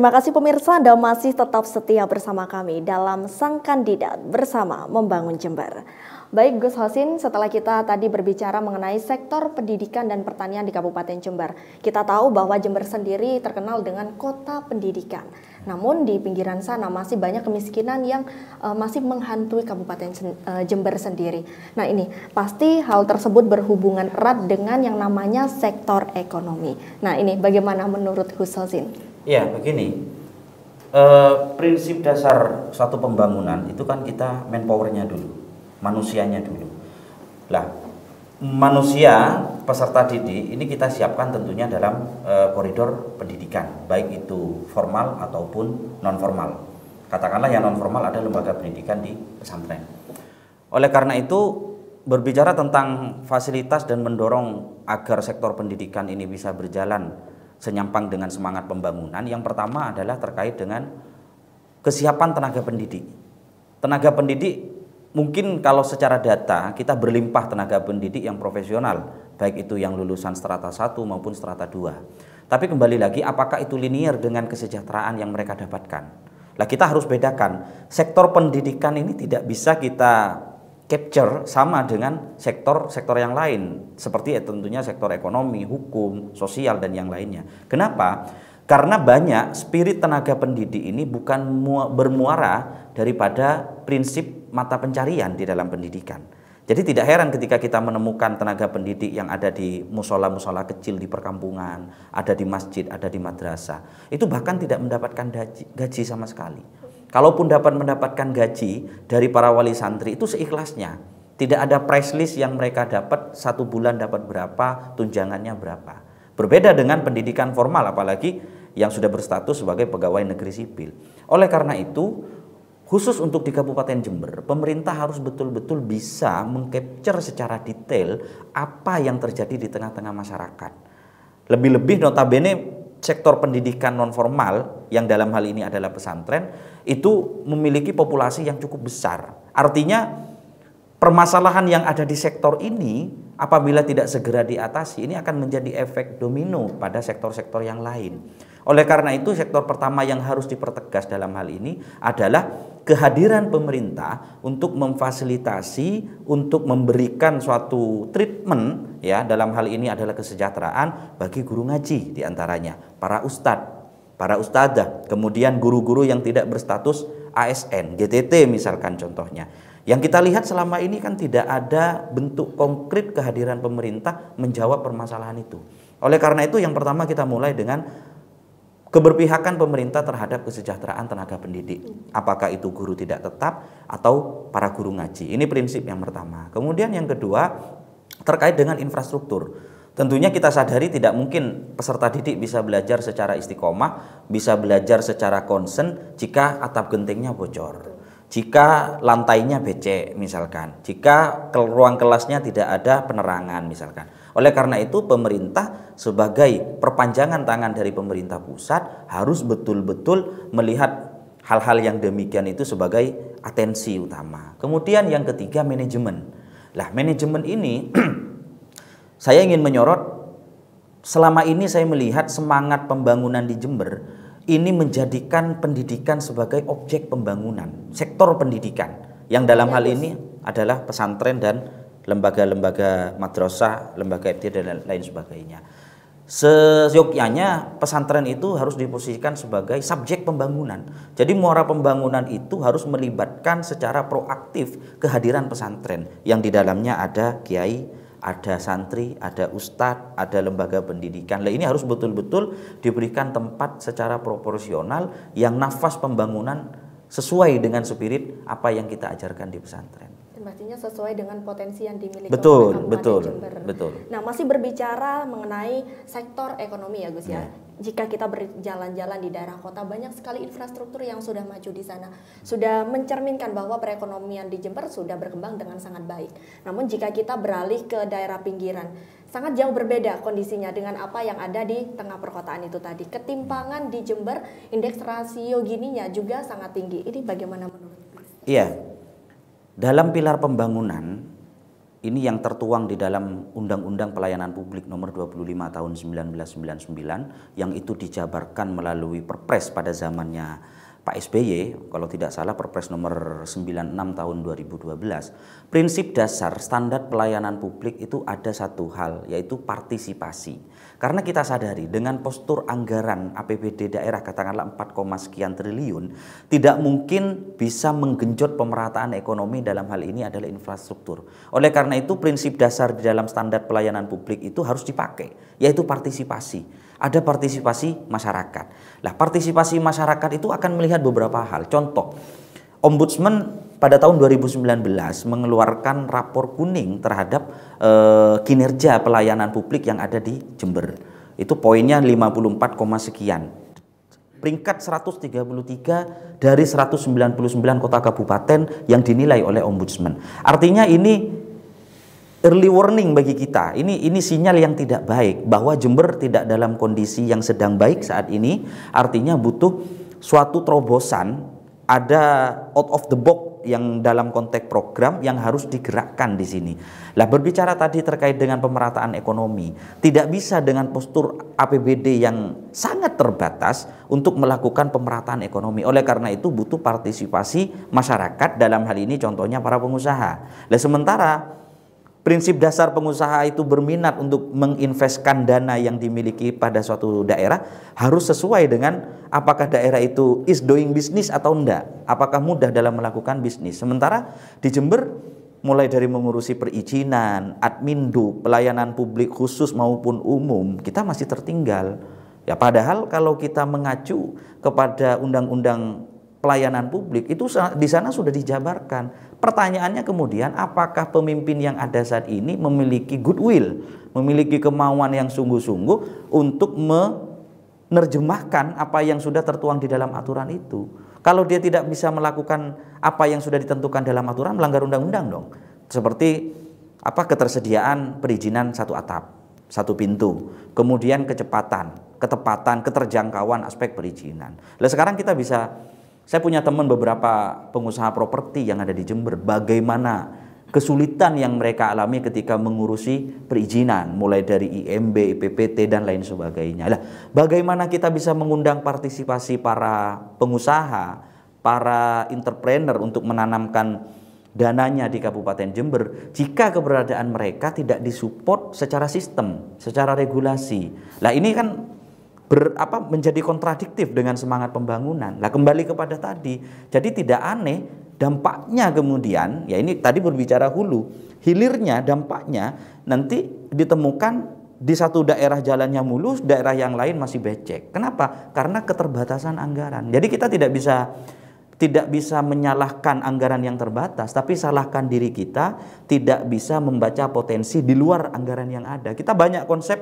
Terima kasih pemirsa Anda masih tetap setia bersama kami dalam Sang Kandidat Bersama Membangun Jember. Baik Gus Hosin, setelah kita tadi berbicara mengenai sektor pendidikan dan pertanian di Kabupaten Jember, kita tahu bahwa Jember sendiri terkenal dengan kota pendidikan. Namun di pinggiran sana masih banyak kemiskinan yang uh, masih menghantui Kabupaten eh, Jember sendiri. Nah ini pasti hal tersebut berhubungan erat dengan yang namanya sektor ekonomi. Nah ini bagaimana menurut Gus Hosin? Ya, begini. E, prinsip dasar suatu pembangunan itu kan kita manpowernya dulu, manusianya dulu. Lah, manusia peserta didik ini kita siapkan tentunya dalam e, koridor pendidikan, baik itu formal ataupun non formal. Katakanlah yang non formal ada lembaga pendidikan di pesantren. Oleh karena itu berbicara tentang fasilitas dan mendorong agar sektor pendidikan ini bisa berjalan senyampang dengan semangat pembangunan. Yang pertama adalah terkait dengan kesiapan tenaga pendidik. Tenaga pendidik mungkin kalau secara data kita berlimpah tenaga pendidik yang profesional, baik itu yang lulusan strata 1 maupun strata 2. Tapi kembali lagi apakah itu linier dengan kesejahteraan yang mereka dapatkan? Lah kita harus bedakan. Sektor pendidikan ini tidak bisa kita capture sama dengan sektor-sektor yang lain seperti ya tentunya sektor ekonomi, hukum, sosial dan yang lainnya. Kenapa? Karena banyak spirit tenaga pendidik ini bukan bermuara daripada prinsip mata pencarian di dalam pendidikan. Jadi tidak heran ketika kita menemukan tenaga pendidik yang ada di musola-musola kecil di perkampungan, ada di masjid, ada di madrasah. Itu bahkan tidak mendapatkan gaji sama sekali. Kalaupun dapat mendapatkan gaji dari para wali santri itu seikhlasnya. Tidak ada price list yang mereka dapat satu bulan dapat berapa, tunjangannya berapa. Berbeda dengan pendidikan formal apalagi yang sudah berstatus sebagai pegawai negeri sipil. Oleh karena itu, khusus untuk di Kabupaten Jember, pemerintah harus betul-betul bisa mengcapture secara detail apa yang terjadi di tengah-tengah masyarakat. Lebih-lebih notabene sektor pendidikan non formal yang dalam hal ini adalah pesantren itu memiliki populasi yang cukup besar. Artinya permasalahan yang ada di sektor ini apabila tidak segera diatasi ini akan menjadi efek domino pada sektor-sektor yang lain. Oleh karena itu sektor pertama yang harus dipertegas dalam hal ini adalah kehadiran pemerintah untuk memfasilitasi untuk memberikan suatu treatment ya dalam hal ini adalah kesejahteraan bagi guru ngaji diantaranya para ustadz para ustadzah kemudian guru-guru yang tidak berstatus ASN GTT misalkan contohnya yang kita lihat selama ini kan tidak ada bentuk konkret kehadiran pemerintah menjawab permasalahan itu oleh karena itu yang pertama kita mulai dengan keberpihakan pemerintah terhadap kesejahteraan tenaga pendidik. Apakah itu guru tidak tetap atau para guru ngaji. Ini prinsip yang pertama. Kemudian yang kedua, terkait dengan infrastruktur. Tentunya kita sadari tidak mungkin peserta didik bisa belajar secara istiqomah, bisa belajar secara konsen jika atap gentingnya bocor. Jika lantainya becek misalkan, jika ke ruang kelasnya tidak ada penerangan misalkan. Oleh karena itu pemerintah sebagai perpanjangan tangan dari pemerintah pusat harus betul-betul melihat hal-hal yang demikian itu sebagai atensi utama. Kemudian yang ketiga manajemen lah manajemen ini saya ingin menyorot selama ini saya melihat semangat pembangunan di Jember ini menjadikan pendidikan sebagai objek pembangunan, sektor pendidikan yang dalam iya, hal ini adalah pesantren dan lembaga-lembaga madrasah, lembaga ibtidah dan lain sebagainya seyogyanya pesantren itu harus diposisikan sebagai subjek pembangunan. Jadi muara pembangunan itu harus melibatkan secara proaktif kehadiran pesantren yang di dalamnya ada kiai, ada santri, ada ustadz, ada lembaga pendidikan. Nah, ini harus betul-betul diberikan tempat secara proporsional yang nafas pembangunan sesuai dengan spirit apa yang kita ajarkan di pesantren pastinya sesuai dengan potensi yang dimiliki betul, oleh Kabupaten betul, Jember. Betul. Nah, masih berbicara mengenai sektor ekonomi ya Gus ya. Yeah. Jika kita berjalan-jalan di daerah kota banyak sekali infrastruktur yang sudah maju di sana. Sudah mencerminkan bahwa perekonomian di Jember sudah berkembang dengan sangat baik. Namun jika kita beralih ke daerah pinggiran, sangat jauh berbeda kondisinya dengan apa yang ada di tengah perkotaan itu tadi. Ketimpangan di Jember, indeks rasio gininya juga sangat tinggi. Ini bagaimana menurut Iya, dalam pilar pembangunan ini yang tertuang di dalam Undang-Undang Pelayanan Publik Nomor 25 Tahun 1999 yang itu dijabarkan melalui Perpres pada zamannya Pak SBY kalau tidak salah Perpres Nomor 96 Tahun 2012. Prinsip dasar standar pelayanan publik itu ada satu hal yaitu partisipasi. Karena kita sadari dengan postur anggaran APBD daerah katakanlah 4, sekian triliun tidak mungkin bisa menggenjot pemerataan ekonomi dalam hal ini adalah infrastruktur. Oleh karena itu prinsip dasar di dalam standar pelayanan publik itu harus dipakai yaitu partisipasi. Ada partisipasi masyarakat. Nah partisipasi masyarakat itu akan melihat beberapa hal. Contoh Ombudsman pada tahun 2019 mengeluarkan rapor kuning terhadap e, kinerja pelayanan publik yang ada di Jember. Itu poinnya 54, sekian. Peringkat 133 dari 199 kota kabupaten yang dinilai oleh ombudsman. Artinya ini early warning bagi kita. Ini ini sinyal yang tidak baik bahwa Jember tidak dalam kondisi yang sedang baik saat ini. Artinya butuh suatu terobosan ada out of the box yang dalam konteks program yang harus digerakkan di sini. Lah berbicara tadi terkait dengan pemerataan ekonomi, tidak bisa dengan postur APBD yang sangat terbatas untuk melakukan pemerataan ekonomi. Oleh karena itu butuh partisipasi masyarakat dalam hal ini contohnya para pengusaha. Lah sementara prinsip dasar pengusaha itu berminat untuk menginvestkan dana yang dimiliki pada suatu daerah harus sesuai dengan apakah daerah itu is doing business atau enggak, apakah mudah dalam melakukan bisnis. Sementara di Jember mulai dari mengurusi perizinan, admin admindu, pelayanan publik khusus maupun umum, kita masih tertinggal. Ya padahal kalau kita mengacu kepada undang-undang pelayanan publik itu di sana sudah dijabarkan. Pertanyaannya kemudian apakah pemimpin yang ada saat ini memiliki goodwill, memiliki kemauan yang sungguh-sungguh untuk menerjemahkan apa yang sudah tertuang di dalam aturan itu. Kalau dia tidak bisa melakukan apa yang sudah ditentukan dalam aturan melanggar undang-undang dong. Seperti apa ketersediaan perizinan satu atap, satu pintu, kemudian kecepatan, ketepatan, keterjangkauan aspek perizinan. Nah, sekarang kita bisa saya punya teman beberapa pengusaha properti yang ada di Jember, bagaimana kesulitan yang mereka alami ketika mengurusi perizinan, mulai dari IMB, IPPT, dan lain sebagainya. Nah, bagaimana kita bisa mengundang partisipasi para pengusaha, para entrepreneur untuk menanamkan dananya di Kabupaten Jember jika keberadaan mereka tidak disupport secara sistem, secara regulasi. Nah ini kan ber, apa, menjadi kontradiktif dengan semangat pembangunan. Nah, kembali kepada tadi, jadi tidak aneh dampaknya kemudian, ya ini tadi berbicara hulu, hilirnya dampaknya nanti ditemukan di satu daerah jalannya mulus, daerah yang lain masih becek. Kenapa? Karena keterbatasan anggaran. Jadi kita tidak bisa tidak bisa menyalahkan anggaran yang terbatas, tapi salahkan diri kita tidak bisa membaca potensi di luar anggaran yang ada. Kita banyak konsep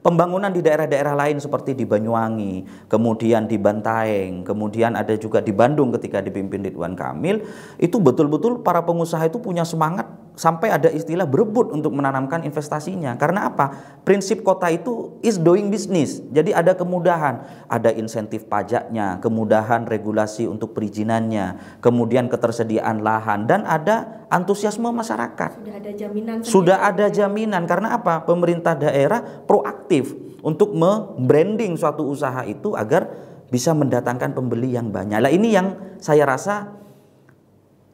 Pembangunan di daerah-daerah lain seperti di Banyuwangi, kemudian di Bantaeng, kemudian ada juga di Bandung ketika dipimpin Ridwan Kamil, itu betul-betul para pengusaha itu punya semangat sampai ada istilah berebut untuk menanamkan investasinya. Karena apa? Prinsip kota itu is doing business. Jadi ada kemudahan, ada insentif pajaknya, kemudahan regulasi untuk perizinannya, kemudian ketersediaan lahan dan ada antusiasme masyarakat. Sudah ada jaminan. Sendiri. Sudah ada jaminan karena apa? Pemerintah daerah proaktif untuk membranding suatu usaha itu agar bisa mendatangkan pembeli yang banyak. Nah ini yang saya rasa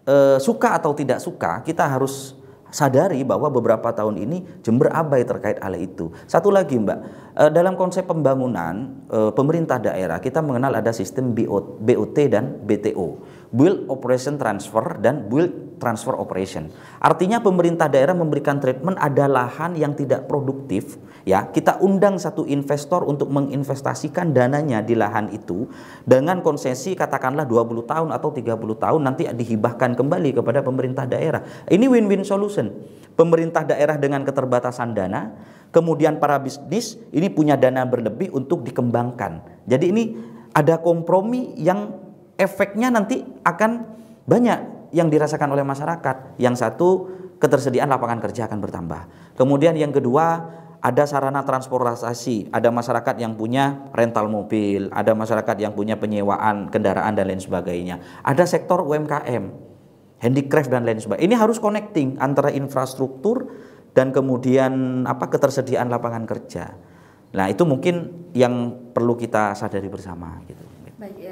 eh, suka atau tidak suka kita harus sadari bahwa beberapa tahun ini Jember abai terkait hal itu. Satu lagi Mbak, eh, dalam konsep pembangunan eh, pemerintah daerah kita mengenal ada sistem BOT dan BTO, Build Operation Transfer dan Build transfer operation. Artinya pemerintah daerah memberikan treatment ada lahan yang tidak produktif, ya. Kita undang satu investor untuk menginvestasikan dananya di lahan itu dengan konsesi katakanlah 20 tahun atau 30 tahun nanti dihibahkan kembali kepada pemerintah daerah. Ini win-win solution. Pemerintah daerah dengan keterbatasan dana, kemudian para bisnis ini punya dana berlebih untuk dikembangkan. Jadi ini ada kompromi yang efeknya nanti akan banyak yang dirasakan oleh masyarakat. Yang satu, ketersediaan lapangan kerja akan bertambah. Kemudian yang kedua, ada sarana transportasi, ada masyarakat yang punya rental mobil, ada masyarakat yang punya penyewaan kendaraan dan lain sebagainya. Ada sektor UMKM, handicraft dan lain sebagainya. Ini harus connecting antara infrastruktur dan kemudian apa ketersediaan lapangan kerja. Nah, itu mungkin yang perlu kita sadari bersama gitu.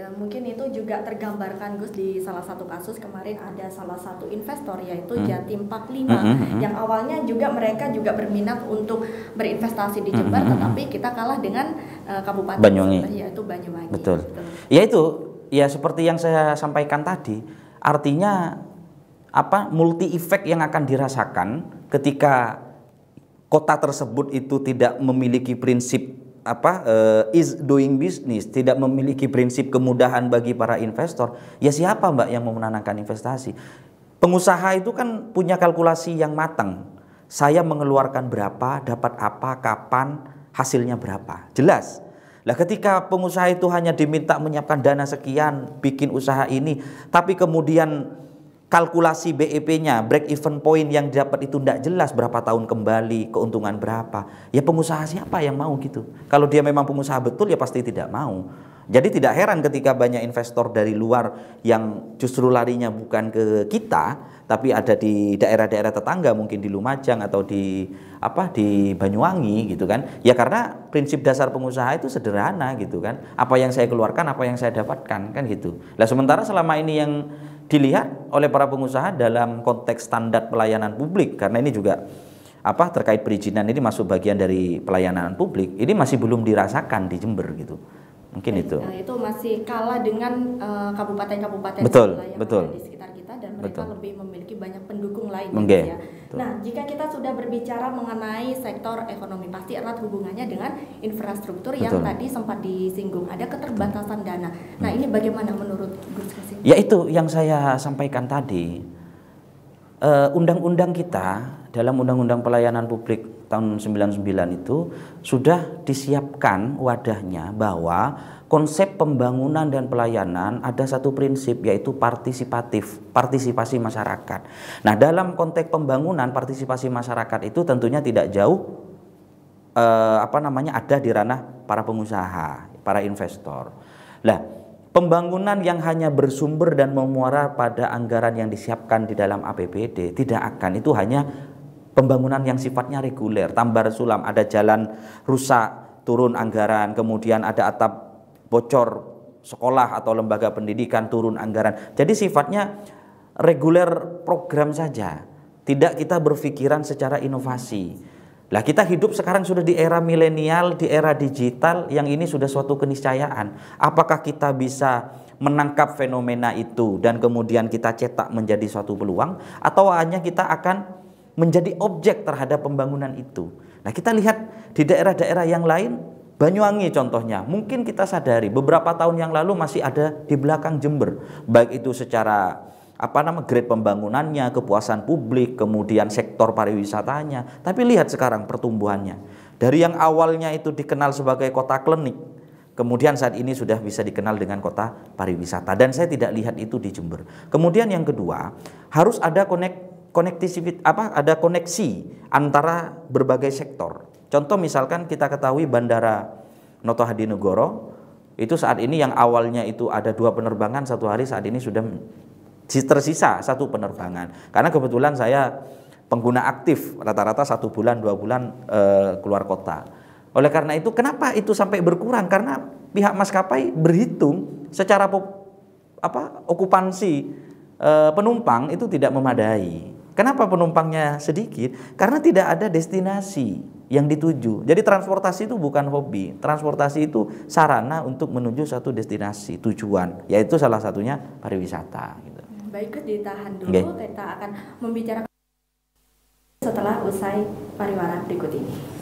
Eh, mungkin itu juga tergambarkan Gus di salah satu kasus kemarin ada salah satu investor yaitu hmm. Jatim 45 hmm, hmm, hmm, yang awalnya juga mereka juga berminat untuk berinvestasi di Jember hmm, hmm tetapi kita kalah dengan uh, kabupaten Banyuwangi yaitu Banyuwangi. Betul. Ya itu ya seperti yang saya sampaikan tadi artinya apa multi efek yang akan dirasakan ketika kota tersebut itu tidak memiliki prinsip apa uh, is doing business tidak memiliki prinsip kemudahan bagi para investor ya siapa mbak yang mau menanamkan investasi pengusaha itu kan punya kalkulasi yang matang saya mengeluarkan berapa dapat apa kapan hasilnya berapa jelas lah ketika pengusaha itu hanya diminta menyiapkan dana sekian bikin usaha ini tapi kemudian kalkulasi BEP-nya, break even point yang dapat itu tidak jelas berapa tahun kembali, keuntungan berapa. Ya pengusaha siapa yang mau gitu? Kalau dia memang pengusaha betul ya pasti tidak mau. Jadi tidak heran ketika banyak investor dari luar yang justru larinya bukan ke kita, tapi ada di daerah-daerah tetangga mungkin di Lumajang atau di apa di Banyuwangi gitu kan. Ya karena prinsip dasar pengusaha itu sederhana gitu kan. Apa yang saya keluarkan, apa yang saya dapatkan kan gitu. Lah sementara selama ini yang dilihat oleh para pengusaha dalam konteks standar pelayanan publik karena ini juga apa terkait perizinan ini masuk bagian dari pelayanan publik ini masih belum dirasakan di Jember gitu mungkin itu nah, itu masih kalah dengan eh, kabupaten-kabupaten uh, betul -kabupaten betul betul di sekitar kita dan mereka Betul. lebih memiliki banyak pendukung lain okay. Gitu ya. Nah, jika kita sudah berbicara mengenai sektor ekonomi pasti erat hubungannya dengan infrastruktur Betul. yang tadi sempat disinggung ada keterbatasan dana. Nah, hmm. ini bagaimana menurut Gus Kasim? Ya itu yang saya sampaikan tadi. Eh, undang-undang uh, kita dalam Undang-Undang Pelayanan Publik tahun 99 itu sudah disiapkan wadahnya bahwa konsep pembangunan dan pelayanan ada satu prinsip yaitu partisipatif, partisipasi masyarakat. Nah, dalam konteks pembangunan partisipasi masyarakat itu tentunya tidak jauh eh, apa namanya ada di ranah para pengusaha, para investor. Lah, pembangunan yang hanya bersumber dan memuara pada anggaran yang disiapkan di dalam APBD tidak akan itu hanya pembangunan yang sifatnya reguler, tambar sulam, ada jalan rusak turun anggaran, kemudian ada atap bocor sekolah atau lembaga pendidikan turun anggaran. Jadi sifatnya reguler program saja. Tidak kita berpikiran secara inovasi. Lah kita hidup sekarang sudah di era milenial, di era digital yang ini sudah suatu keniscayaan. Apakah kita bisa menangkap fenomena itu dan kemudian kita cetak menjadi suatu peluang atau hanya kita akan menjadi objek terhadap pembangunan itu. Nah, kita lihat di daerah-daerah yang lain Banyuwangi contohnya, mungkin kita sadari beberapa tahun yang lalu masih ada di belakang Jember, baik itu secara apa nama grade pembangunannya, kepuasan publik, kemudian sektor pariwisatanya. Tapi lihat sekarang pertumbuhannya. Dari yang awalnya itu dikenal sebagai kota klinik, kemudian saat ini sudah bisa dikenal dengan kota pariwisata dan saya tidak lihat itu di Jember. Kemudian yang kedua, harus ada konek konektivitas apa ada koneksi antara berbagai sektor Contoh misalkan kita ketahui Bandara Noto Hadinegoro itu saat ini yang awalnya itu ada dua penerbangan satu hari saat ini sudah tersisa satu penerbangan. Karena kebetulan saya pengguna aktif rata-rata satu bulan dua bulan e, keluar kota. Oleh karena itu kenapa itu sampai berkurang? Karena pihak maskapai berhitung secara apa okupansi e, penumpang itu tidak memadai. Kenapa penumpangnya sedikit? Karena tidak ada destinasi yang dituju. Jadi transportasi itu bukan hobi. Transportasi itu sarana untuk menuju satu destinasi, tujuan, yaitu salah satunya pariwisata. Gitu. Baik, ditahan dulu. Okay. Kita akan membicarakan setelah usai pariwara berikut ini.